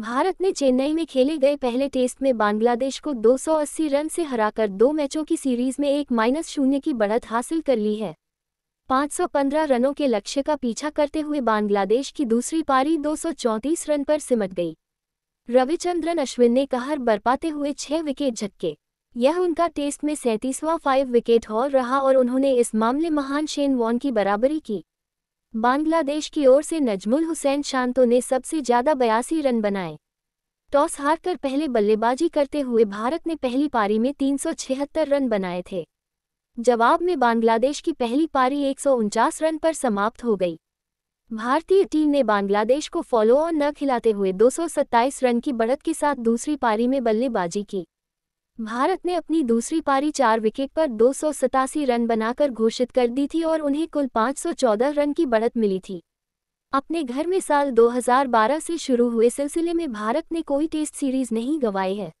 भारत ने चेन्नई में खेले गए पहले टेस्ट में बांग्लादेश को 280 रन से हराकर दो मैचों की सीरीज में एक माइनस शून्य की बढ़त हासिल कर ली है 515 रनों के लक्ष्य का पीछा करते हुए बांग्लादेश की दूसरी पारी 234 रन पर सिमट गई रविचंद्रन अश्विन ने कहर बरपाते हुए छह विकेट झटके यह उनका टेस्ट में सैंतीसवां फाइव विकेट हॉल रहा और उन्होंने इस मामले महान शेन वॉन की बराबरी की बांग्लादेश की ओर से नजमुल हुसैन शांतो ने सबसे ज्यादा बयासी रन बनाए टॉस हारकर पहले बल्लेबाजी करते हुए भारत ने पहली पारी में 376 रन बनाए थे जवाब में बांग्लादेश की पहली पारी एक रन पर समाप्त हो गई भारतीय टीम ने बांग्लादेश को फॉलो ऑन न खिलाते हुए 227 रन की बढ़त के साथ दूसरी पारी में बल्लेबाजी की भारत ने अपनी दूसरी पारी चार विकेट पर दो रन बनाकर घोषित कर दी थी और उन्हें कुल 514 रन की बढ़त मिली थी अपने घर में साल 2012 से शुरू हुए सिलसिले में भारत ने कोई टेस्ट सीरीज नहीं गंवाई है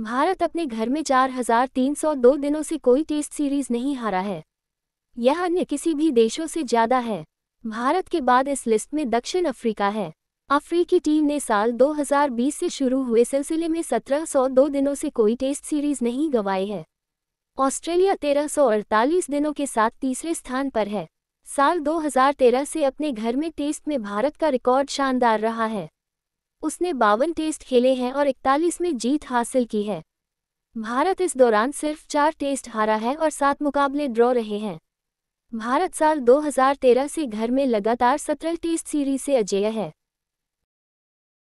भारत अपने घर में 4,302 दिनों से कोई टेस्ट सीरीज नहीं हारा है यह अन्य किसी भी देशों से ज़्यादा है भारत के बाद इस लिस्ट में दक्षिण अफ्रीका है अफ्रीकी टीम ने साल 2020 से शुरू हुए सिलसिले में 1702 दिनों से कोई टेस्ट सीरीज नहीं गंवाई है ऑस्ट्रेलिया 1348 दिनों के साथ तीसरे स्थान पर है साल 2013 से अपने घर में टेस्ट में भारत का रिकॉर्ड शानदार रहा है उसने बावन टेस्ट खेले हैं और इकतालीस में जीत हासिल की है भारत इस दौरान सिर्फ चार टेस्ट हारा है और सात मुकाबले ड्रॉ रहे हैं भारत साल 2013 से घर में लगातार सत्रह टेस्ट सीरीज से अजेय है